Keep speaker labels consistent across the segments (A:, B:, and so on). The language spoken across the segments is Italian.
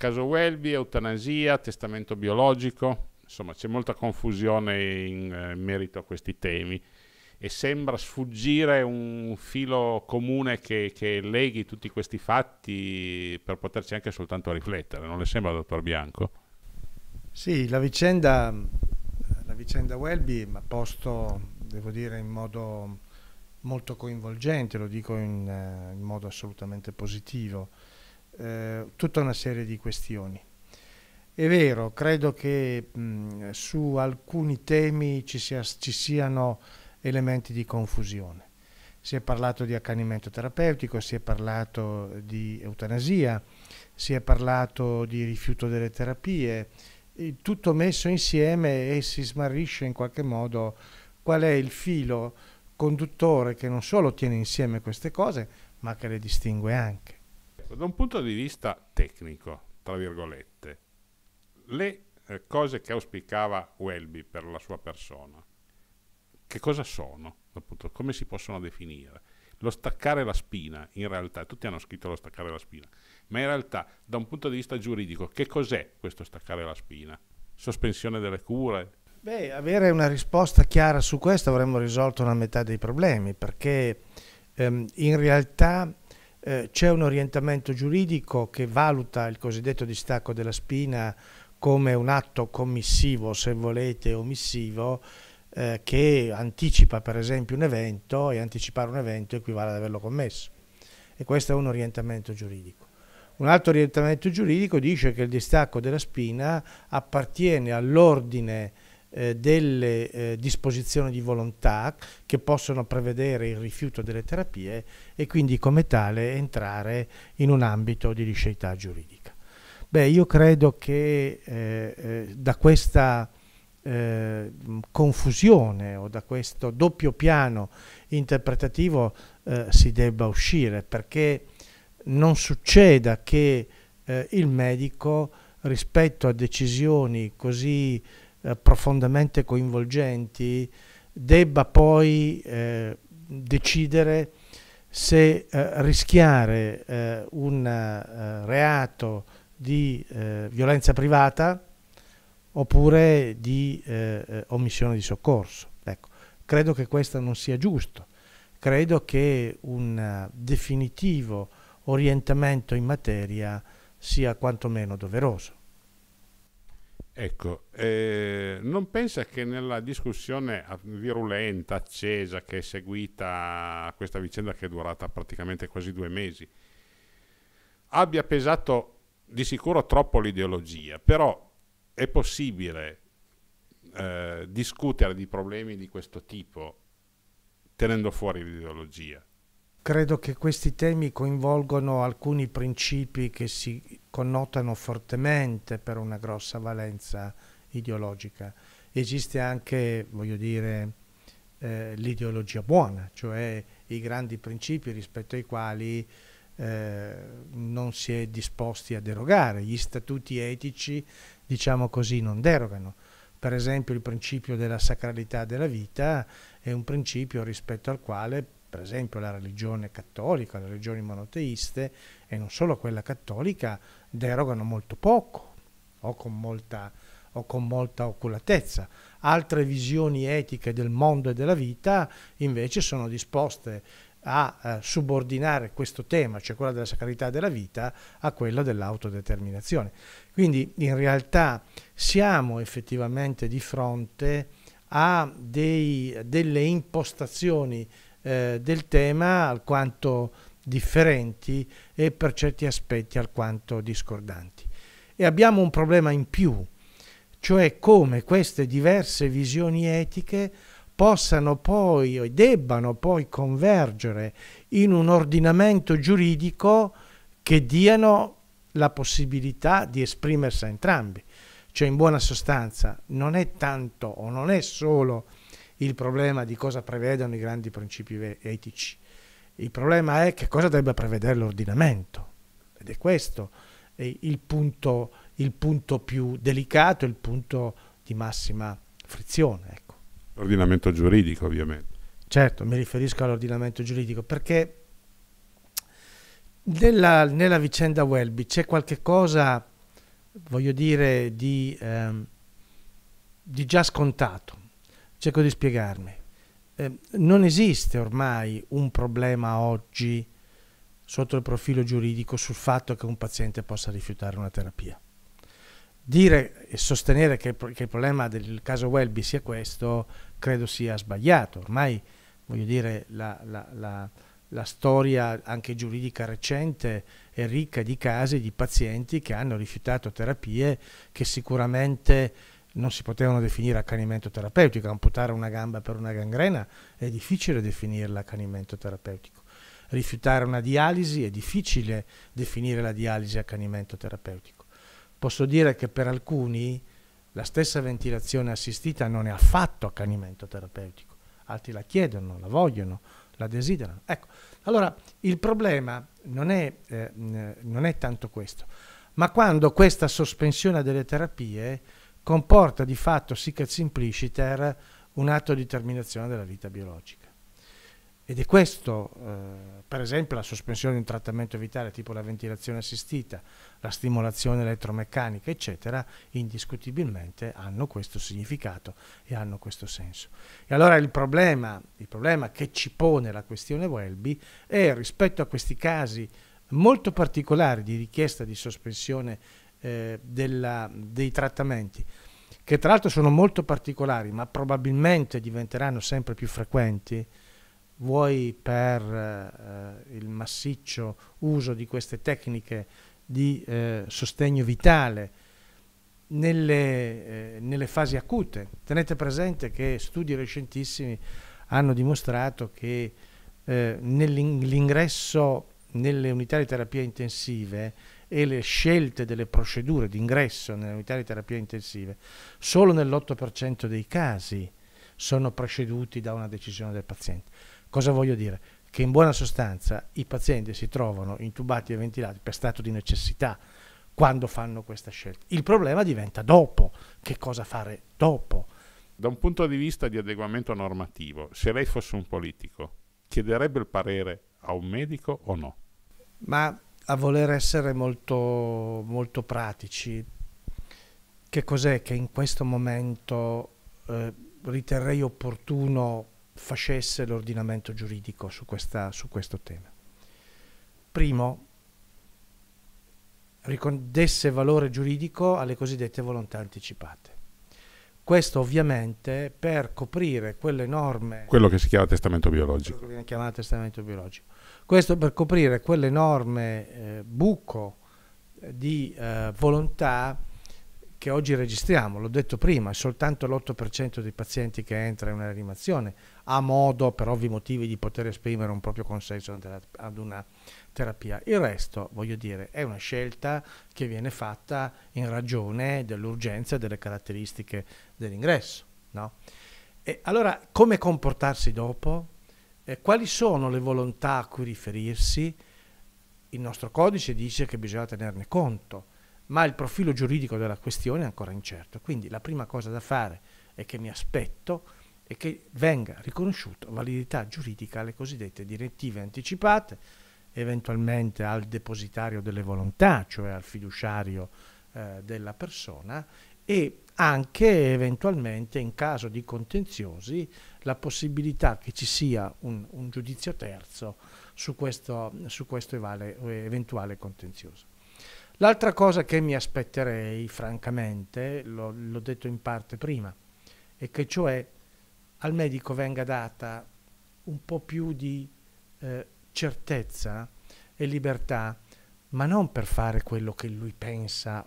A: Caso Welby, eutanasia, testamento biologico, insomma c'è molta
B: confusione in, eh, in merito a questi temi e sembra sfuggire un filo comune che, che, leghi tutti questi fatti per poterci anche soltanto riflettere, non le sembra, dottor Bianco?
A: Sì, la vicenda, la vicenda Welby, ma posto, devo dire, in modo molto coinvolgente, lo dico in, eh, in modo assolutamente positivo, eh, tutta una serie di questioni. È vero, credo che mh, su alcuni temi ci, sia, ci siano elementi di confusione. Si è parlato di accanimento terapeutico, si è parlato di eutanasia, si è parlato di rifiuto delle terapie, tutto messo insieme e si smarrisce in qualche modo qual è il filo conduttore che non solo tiene insieme queste cose, ma che le distingue anche
B: da un punto di vista tecnico, tra virgolette, le eh, cose che auspicava Welby per la sua persona, che cosa sono? Appunto, come si possono definire? Lo staccare la spina, in realtà, tutti hanno scritto lo staccare la spina, ma in realtà, da un punto di vista giuridico, che cos'è questo staccare la spina? Sospensione delle cure?
A: Beh, avere una risposta chiara su questo avremmo risolto la metà dei problemi, perché ehm, in realtà eh, c'è un orientamento giuridico che valuta il cosiddetto distacco della spina come un atto commissivo, se volete, omissivo, eh, che anticipa per esempio un evento e anticipare un evento equivale ad averlo commesso. E questo è un orientamento giuridico. Un altro orientamento giuridico dice che il distacco della spina appartiene all'ordine eh, delle eh, disposizioni di volontà che possono prevedere il rifiuto delle terapie e quindi come tale entrare in un ambito di liceità giuridica. Beh, io credo che eh, eh da questa eh, confusione o da questo doppio piano interpretativo si debba uscire perché non succeda che il medico rispetto a decisioni così eh, profondamente coinvolgenti, debba poi eh, decidere se eh, rischiare eh, un reato di violenza privata oppure di omissione di soccorso. Ecco, credo che questo non sia giusto credo che un definitivo orientamento in materia sia quantomeno doveroso.
B: Ecco, eh, non pensa che nella discussione virulenta, accesa, che è seguita a questa vicenda che è durata praticamente quasi due mesi, abbia pesato di sicuro troppo l'ideologia, però è possibile eh, discutere di problemi di questo tipo tenendo fuori l'ideologia.
A: Credo che questi temi coinvolgono alcuni principi che si connotano fortemente per una grossa valenza ideologica. Esiste anche, voglio dire, eh, l'ideologia buona, cioè i grandi principi rispetto ai quali eh, non si è disposti a derogare. Gli statuti etici, diciamo così, non derogano. Per esempio il principio della sacralità della vita è un principio rispetto al quale per esempio la religione cattolica, le religioni monoteiste e non solo quella cattolica derogano molto poco o con molta, o con molta oculatezza. Altre visioni etiche del mondo e della vita invece sono disposte a eh, subordinare questo tema, cioè quella della sacralità della vita, a quella dell'autodeterminazione. Quindi in realtà siamo effettivamente di fronte a dei, delle impostazioni eh, del tema alquanto differenti e per certi aspetti alquanto discordanti. E abbiamo un problema in più, cioè come queste diverse visioni etiche possano poi e debbano poi convergere in un ordinamento giuridico che diano la possibilità di esprimersi a entrambi. Cioè in buona sostanza non è tanto o non è solo il problema di cosa prevedono i grandi principi etici. Il problema è che cosa debba prevedere l'ordinamento. Ed è questo il punto, il punto più delicato, il punto di massima frizione. Ecco.
B: L'ordinamento giuridico, ovviamente.
A: Certo, mi riferisco all'ordinamento giuridico, perché nella, nella vicenda Welby c'è qualche cosa, voglio dire, di, ehm, di già scontato Cerco di spiegarmi. Ehm, non esiste ormai un problema oggi sotto il profilo giuridico sul fatto che un paziente possa rifiutare una terapia. Dire e sostenere che, che il problema del caso Welby sia questo credo sia sbagliato. Ormai, voglio dire, la, la, la la storia anche giuridica recente è ricca di casi di pazienti che hanno rifiutato terapie che sicuramente non si potevano definire accanimento terapeutico, amputare una gamba per una gangrena è difficile definirla accanimento terapeutico, rifiutare una dialisi è difficile definire la dialisi accanimento terapeutico. Posso dire che per alcuni la stessa ventilazione assistita non è affatto accanimento terapeutico, altri la chiedono, la vogliono, la desiderano. Ecco, allora il problema non è, eh, non è tanto questo, ma quando questa sospensione delle terapie comporta di fatto sic et simpliciter un atto di terminazione della vita biologica. Ed è questo, eh, per esempio, la sospensione di un trattamento vitale tipo la ventilazione assistita, la stimolazione elettromeccanica, eccetera, indiscutibilmente hanno questo significato e hanno questo senso. E allora il problema, il problema che ci pone la questione Welby è rispetto a questi casi molto particolari di richiesta di sospensione eh, della, dei trattamenti, che tra l'altro sono molto particolari, ma probabilmente diventeranno sempre più frequenti, vuoi per eh, eh, il massiccio uso di queste tecniche di eh, sostegno vitale nelle, eh, nelle, fasi acute. Tenete presente che studi recentissimi hanno dimostrato che eh, nell'ingresso nelle unità di terapia intensive e le scelte delle procedure di ingresso nelle unità di terapia intensive solo nell'8% dei casi sono preceduti da una decisione del paziente. Cosa voglio dire? Che in buona sostanza i pazienti si trovano intubati e ventilati per stato di necessità quando fanno questa scelta. Il problema diventa dopo, che cosa fare dopo.
B: Da un punto di vista di adeguamento normativo, se lei fosse un politico, chiederebbe il parere a un medico o no?
A: Ma a voler essere molto, molto pratici, che cos'è che in questo momento eh, riterrei opportuno facesse l'ordinamento giuridico su, questa, su questo tema? Primo, desse valore giuridico alle cosiddette volontà anticipate. Questo ovviamente per coprire quelle norme... Quello che si
B: chiama testamento biologico. Quello
A: che viene chiamato testamento biologico. Questo per coprire quell'enorme eh, buco di eh, volontà che oggi registriamo, l'ho detto prima, soltanto l'8% dei pazienti che entra in una rianimazione ha modo per ovvi motivi di poter esprimere un proprio consenso ad una terapia. Il resto, voglio dire, è una scelta che viene fatta in ragione dell'urgenza e delle caratteristiche dell'ingresso. No? E allora come comportarsi dopo? eh, quali sono le volontà a cui riferirsi? Il nostro codice dice che bisogna tenerne conto, ma il profilo giuridico della questione è ancora incerto. Quindi la prima cosa da fare e che mi aspetto è che venga riconosciuta validità giuridica alle cosiddette direttive anticipate, eventualmente al depositario delle volontà, cioè al fiduciario eh, della persona, e anche eventualmente in caso di contenziosi la possibilità che ci sia un, un giudizio terzo su questo, su questo eventuale contenzioso. L'altra cosa che mi aspetterei, francamente, l'ho detto in parte prima, è che cioè al medico venga data un po' più di eh, certezza e libertà, ma non per fare quello che lui pensa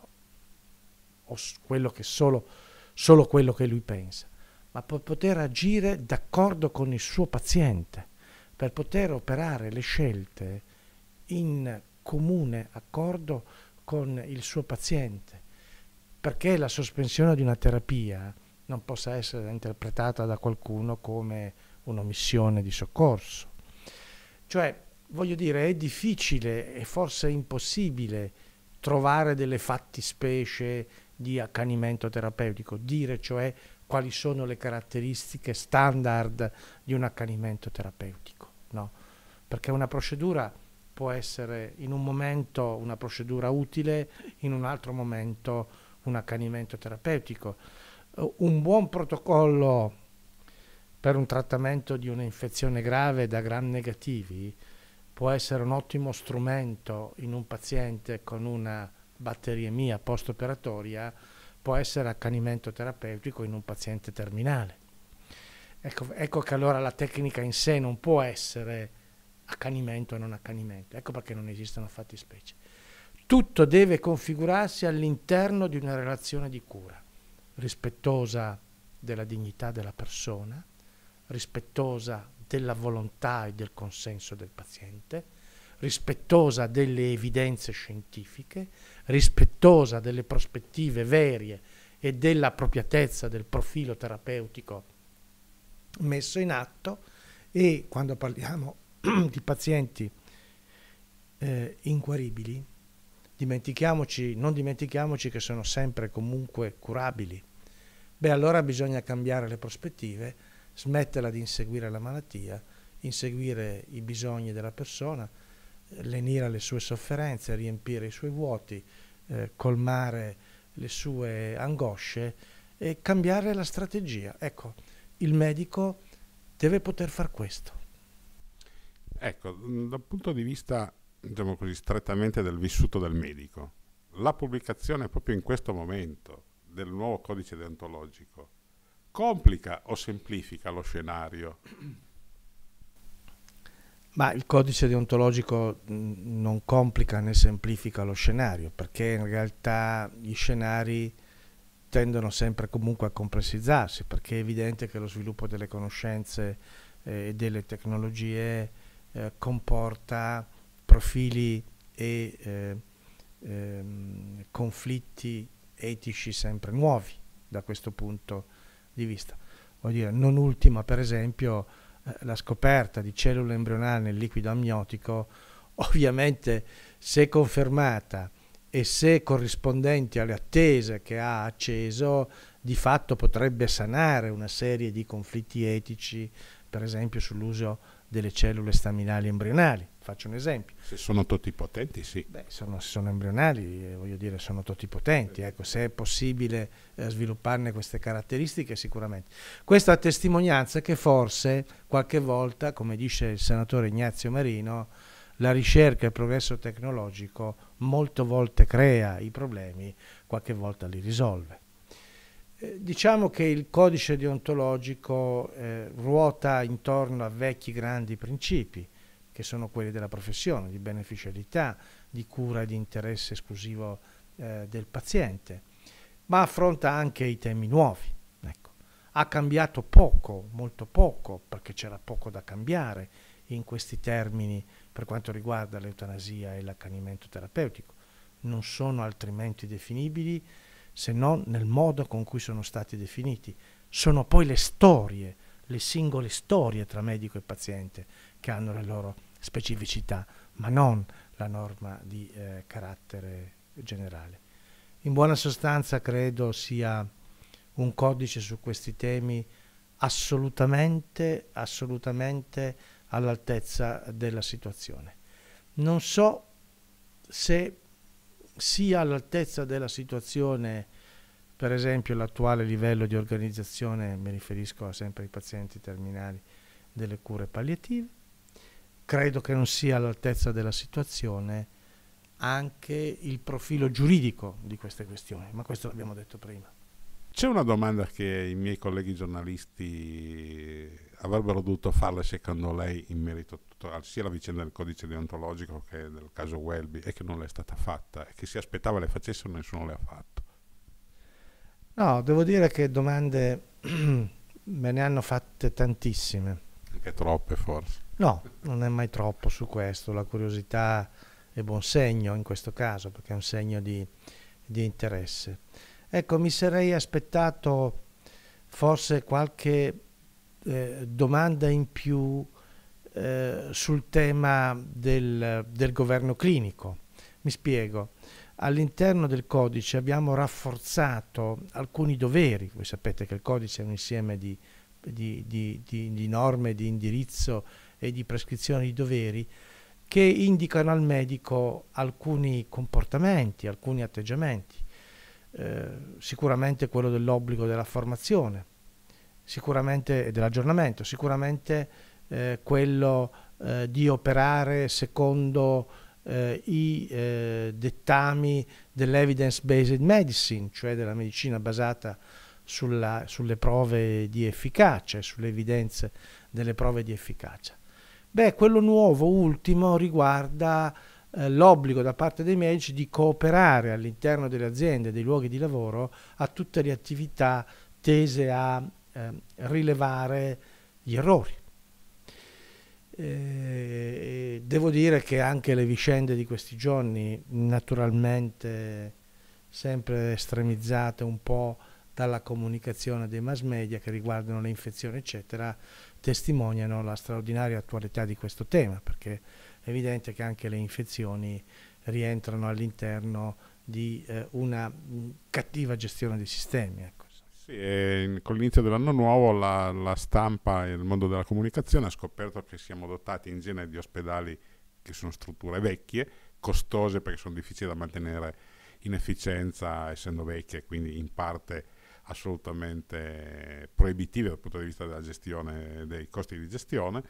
A: o quello che solo, solo quello che lui pensa, ma per poter agire d'accordo con il suo paziente, per poter operare le scelte in comune accordo con il suo paziente. Perché la sospensione di una terapia non possa essere interpretata da qualcuno come un'omissione di soccorso. Cioè, voglio dire, è difficile e forse impossibile trovare delle fattispecie di accanimento terapeutico, dire cioè quali sono le caratteristiche standard di un accanimento terapeutico, no? perché una procedura può essere in un momento una procedura utile, in un altro momento un accanimento terapeutico. Eh, un buon protocollo per un trattamento di un'infezione grave da gram negativi può essere un ottimo strumento in un paziente con una batteriemia post-operatoria può essere accanimento terapeutico in un paziente terminale. Ecco, ecco, che allora la tecnica in sé non può essere accanimento e non accanimento, ecco perché non esistono fatti specie. Tutto deve configurarsi all'interno di una relazione di cura, rispettosa della dignità della persona, rispettosa della volontà e del consenso del paziente, rispettosa delle evidenze scientifiche, rispettosa delle prospettive verie e dell'appropriatezza del profilo terapeutico messo in atto e quando parliamo di pazienti eh, inguaribili, dimentichiamoci, non dimentichiamoci che sono sempre comunque curabili. Beh, allora bisogna cambiare le prospettive, smetterla di inseguire la malattia, inseguire i bisogni della persona, lenire le sue sofferenze, riempire i suoi vuoti, eh, colmare le sue angosce e cambiare la strategia. Ecco, il medico deve poter far questo.
B: Ecco, mm, dal punto di vista, diciamo così, strettamente del vissuto del medico, la pubblicazione proprio in questo momento del nuovo codice deontologico complica o semplifica lo scenario
A: ma il codice deontologico non complica né semplifica lo scenario, perché in realtà gli scenari tendono sempre comunque a complessizzarsi, perché è evidente che lo sviluppo delle conoscenze eh, e eh, delle tecnologie eh, comporta profili e eh, ehm, conflitti etici sempre nuovi da questo punto di vista. Voglio dire, non ultima per esempio eh, la scoperta di cellule embrionali nel liquido amniotico, ovviamente se confermata e se corrispondente alle attese che ha acceso, di fatto potrebbe sanare una serie di conflitti etici, per esempio sull'uso delle cellule staminali embrionali. Faccio un esempio. Se sono totipotenti, sì. Beh, sono, se sono embrionali, eh, voglio dire, sono totipotenti. Ecco, se è possibile eh, svilupparne queste caratteristiche, sicuramente. Questa testimonianza che forse qualche volta, come dice il senatore Ignazio Marino, la ricerca e il progresso tecnologico molte volte crea i problemi, qualche volta li risolve. Diciamo che il codice deontologico eh, ruota intorno a vecchi grandi principi, che sono quelli della professione, di beneficialità, di cura e di interesse esclusivo eh, del paziente, ma affronta anche i temi nuovi. Ecco. Ha cambiato poco, molto poco, perché c'era poco da cambiare in questi termini per quanto riguarda l'eutanasia e l'accanimento terapeutico. Non sono altrimenti definibili se non nel modo con cui sono stati definiti. Sono poi le storie, le singole storie tra medico e paziente che hanno le loro specificità, ma non la norma di eh, carattere generale. In buona sostanza credo sia un codice su questi temi assolutamente, assolutamente all'altezza della situazione. Non so se sia all'altezza della situazione, per esempio l'attuale livello di organizzazione, mi riferisco sempre ai pazienti terminali, delle cure palliative, credo che non sia all'altezza della situazione anche il profilo giuridico di queste questioni, ma questo l'abbiamo detto prima.
B: C'è una domanda che i miei colleghi giornalisti avrebbero dovuto farle secondo lei in merito sia alla vicenda del codice deontologico che del caso Welby e che non l'è stata fatta e che si aspettava le facessero nessuno le ha fatto.
A: No, devo dire che domande me ne hanno fatte tantissime.
B: Anche troppe forse.
A: No, non è mai troppo su questo, la curiosità è buon segno in questo caso perché è un segno di, di interesse. Ecco, mi sarei aspettato forse qualche eh, domanda in più eh, sul tema del, del governo clinico. Mi spiego. All'interno del codice abbiamo rafforzato alcuni doveri, voi sapete che il codice è un insieme di di, di, di, di, norme, di indirizzo e di prescrizioni di doveri che indicano al medico alcuni comportamenti, alcuni atteggiamenti, eh, sicuramente quello dell'obbligo della formazione, sicuramente dell'aggiornamento, sicuramente eh, quello eh, di operare secondo eh, i eh, dettami dell'evidence-based medicine, cioè della medicina basata sulla, sulle prove di efficacia e sulle evidenze delle prove di efficacia. Beh, quello nuovo, ultimo, riguarda eh, l'obbligo da parte dei medici di cooperare all'interno delle aziende, dei luoghi di lavoro, a tutte le attività tese a eh, rilevare gli errori. Eh, e devo dire che anche le vicende di questi giorni, naturalmente sempre estremizzate un po' dalla comunicazione dei mass media che riguardano le infezioni, eccetera, testimoniano la straordinaria attualità di questo tema, perché è evidente che anche le infezioni rientrano all'interno di eh, una cattiva gestione dei sistemi. Ecco.
B: Sì, in, con l'inizio dell'anno nuovo la, la, stampa e il mondo della comunicazione ha scoperto che siamo dotati in genere di ospedali che sono strutture vecchie, costose perché sono difficili da mantenere in efficienza essendo vecchie, quindi in parte assolutamente proibitive dal punto di vista della gestione, dei costi di gestione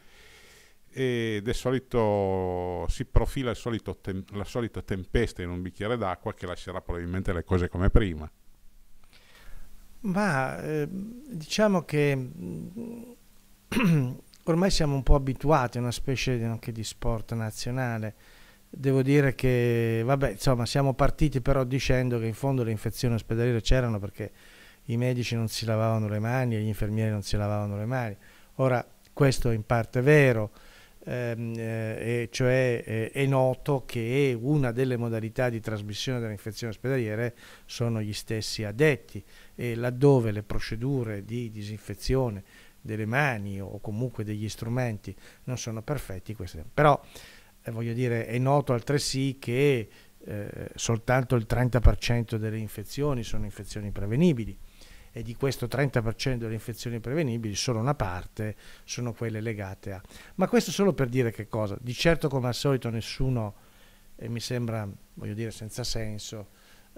B: ed è solito, si profila solito tem- la solita tempesta in un bicchiere d'acqua che lascerà probabilmente le cose come prima.
A: Ma eh, diciamo che mm, ormai siamo un po' abituati a una specie di, anche di sport nazionale. Devo dire che, vabbè, insomma, siamo partiti però dicendo che in fondo le infezioni ospedaliere c'erano perché i medici non si lavavano le mani e gli infermieri non si lavavano le mani. Ora, questo è in parte vero, Ehm, eh, e cioè eh, è noto che una delle modalità di trasmissione delle infezioni ospedaliere sono gli stessi addetti e laddove le procedure di disinfezione delle mani o comunque degli strumenti non sono perfetti, queste. però eh, voglio dire è noto altresì che eh, soltanto il 30% delle infezioni sono infezioni prevenibili e di questo 30% delle infezioni prevenibili, solo una parte sono quelle legate a... Ma questo solo per dire che cosa? Di certo come al solito nessuno, e mi sembra, voglio dire, senza senso,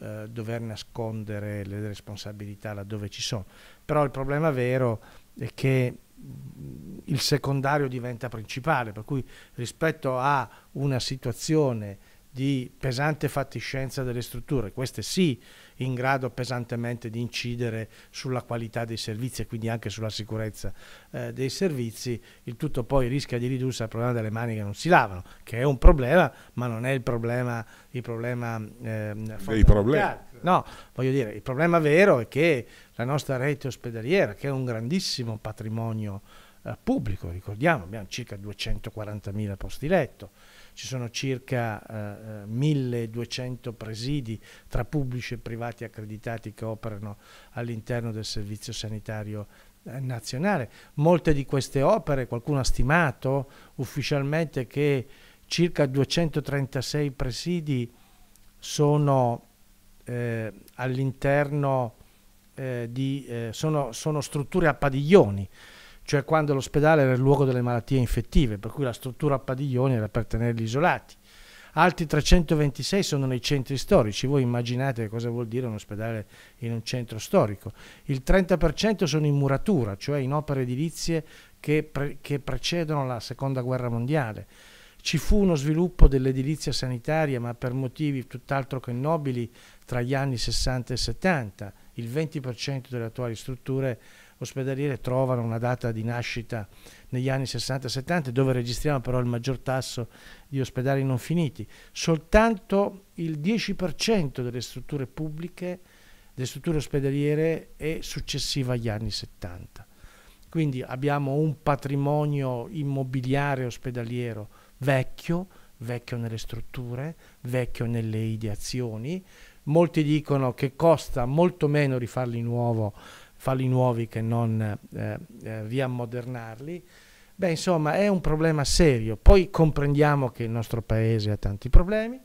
A: eh, dover nascondere le responsabilità laddove ci sono. Però il problema vero è che mm, il secondario diventa principale, per cui rispetto a una situazione di pesante fatiscenza delle strutture, queste sì in grado pesantemente di incidere sulla qualità dei servizi e quindi anche sulla sicurezza eh, dei servizi, il tutto poi rischia di ridursi al problema delle mani che non si lavano, che è un problema, ma non è il problema, il problema eh, dei problemi. No, voglio dire, il problema vero è che la nostra rete ospedaliera, che è un grandissimo patrimonio eh, pubblico, ricordiamo, abbiamo circa 240.000 posti letto, ci sono circa eh, 1200 presidi tra pubblici e privati accreditati che operano all'interno del Servizio Sanitario eh, Nazionale. Molte di queste opere, qualcuno ha stimato ufficialmente che circa 236 presidi sono eh, all'interno eh, di, eh, sono, sono strutture a padiglioni, cioè quando l'ospedale era il luogo delle malattie infettive, per cui la struttura a padiglioni era per tenerli isolati. Altri 326 sono nei centri storici, voi immaginate cosa vuol dire un ospedale in un centro storico. Il 30% sono in muratura, cioè in opere edilizie che, pre che precedono la Seconda Guerra Mondiale. Ci fu uno sviluppo dell'edilizia sanitaria, ma per motivi tutt'altro che nobili, tra gli anni 60 e 70. Il 20% delle attuali strutture ospedaliere trovano una data di nascita negli anni 60-70 dove registriamo però il maggior tasso di ospedali non finiti. Soltanto il 10% delle strutture pubbliche, delle strutture ospedaliere è successiva agli anni 70. Quindi abbiamo un patrimonio immobiliare ospedaliero vecchio, vecchio nelle strutture, vecchio nelle ideazioni. Molti dicono che costa molto meno rifarli nuovo falli nuovi che non eh, eh, riammodernarli. Beh, insomma, è un problema serio. Poi comprendiamo che il nostro paese ha tanti problemi,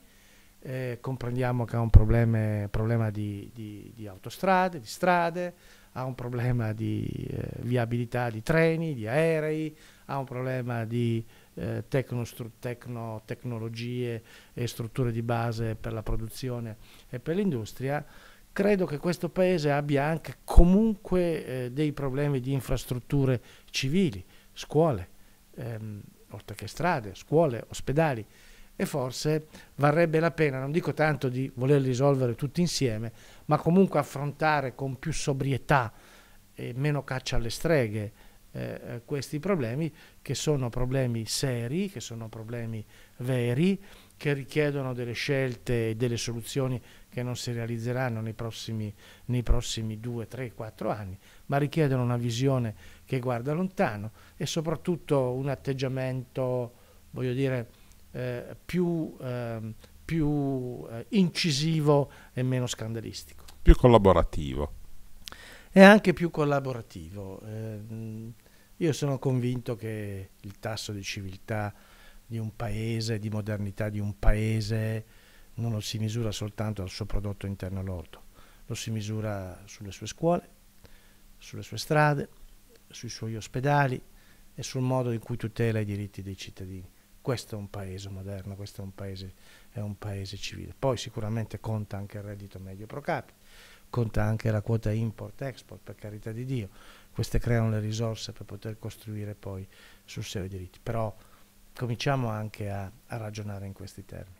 A: eh, comprendiamo che ha un problema, problema di, di, di, autostrade, di strade, ha un problema di eh, viabilità di treni, di aerei, ha un problema di eh, Tecno, tecno, tecnologie e strutture di base per la produzione e per l'industria, credo che questo paese abbia anche comunque eh, dei problemi di infrastrutture civili, scuole, ehm, oltre che strade, scuole, ospedali e forse varrebbe la pena, non dico tanto di voler risolvere tutti insieme, ma comunque affrontare con più sobrietà e meno caccia alle streghe eh, eh, questi problemi che sono problemi seri, che sono problemi veri, che richiedono delle scelte e delle soluzioni che non si realizzeranno nei prossimi, nei prossimi 2, 3, 4 anni, ma richiedono una visione che guarda lontano e soprattutto un atteggiamento, voglio dire, eh, più, ehm, eh, più incisivo e meno scandalistico.
B: Più collaborativo
A: è anche più collaborativo. Eh, io sono convinto che il tasso di civiltà di un paese, di modernità di un paese, non lo si misura soltanto al suo prodotto interno lordo, lo si misura sulle sue scuole, sulle sue strade, sui suoi ospedali e sul modo in cui tutela i diritti dei cittadini. Questo è un paese moderno, questo è un paese, è un paese civile. Poi sicuramente conta anche il reddito medio pro capite conta anche la quota import-export, per carità di Dio, queste creano le risorse per poter costruire poi sul serio i diritti, però cominciamo anche a, a ragionare in questi termini.